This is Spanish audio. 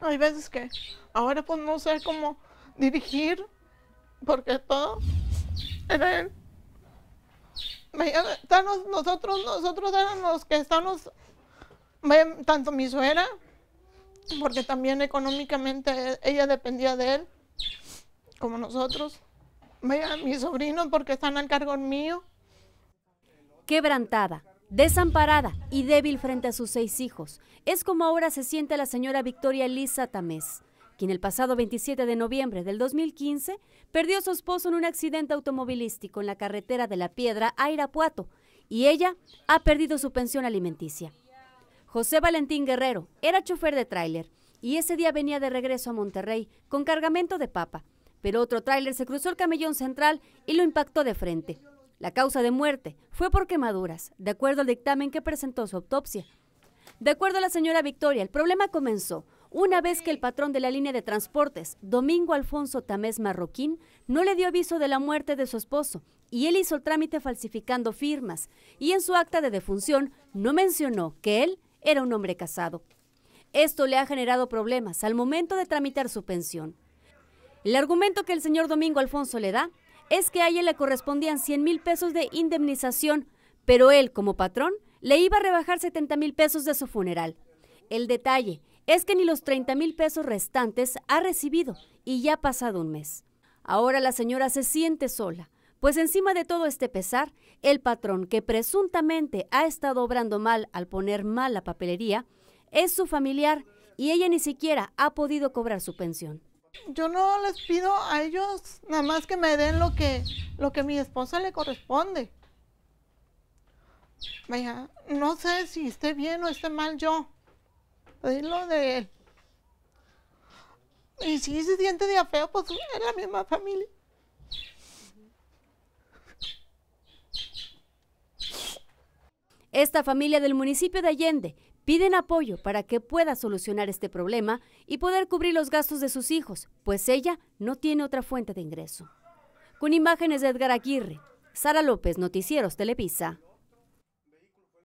Hay veces que ahora pues no sé cómo dirigir, porque todo era él. Nosotros, nosotros éramos los que estamos, tanto mi suegra, porque también económicamente ella dependía de él, como nosotros. Mi sobrino, sobrino porque están al cargo mío. Quebrantada, Desamparada y débil frente a sus seis hijos, es como ahora se siente la señora Victoria Lisa Tamés, quien el pasado 27 de noviembre del 2015 perdió a su esposo en un accidente automovilístico en la carretera de La Piedra a Irapuato y ella ha perdido su pensión alimenticia. José Valentín Guerrero era chofer de tráiler y ese día venía de regreso a Monterrey con cargamento de papa, pero otro tráiler se cruzó el camellón central y lo impactó de frente. La causa de muerte fue por quemaduras, de acuerdo al dictamen que presentó su autopsia. De acuerdo a la señora Victoria, el problema comenzó una vez que el patrón de la línea de transportes, Domingo Alfonso Tamés Marroquín, no le dio aviso de la muerte de su esposo y él hizo el trámite falsificando firmas y en su acta de defunción no mencionó que él era un hombre casado. Esto le ha generado problemas al momento de tramitar su pensión. El argumento que el señor Domingo Alfonso le da es que a ella le correspondían 100 mil pesos de indemnización, pero él, como patrón, le iba a rebajar 70 mil pesos de su funeral. El detalle es que ni los 30 mil pesos restantes ha recibido y ya ha pasado un mes. Ahora la señora se siente sola, pues encima de todo este pesar, el patrón que presuntamente ha estado obrando mal al poner mal la papelería, es su familiar y ella ni siquiera ha podido cobrar su pensión yo no les pido a ellos nada más que me den lo que, lo que mi esposa le corresponde. no sé si esté bien o esté mal yo. lo de él. Y si se siente de feo, pues es la misma familia. Esta familia del municipio de Allende Piden apoyo para que pueda solucionar este problema y poder cubrir los gastos de sus hijos, pues ella no tiene otra fuente de ingreso. Con imágenes de Edgar Aguirre, Sara López, Noticieros Televisa.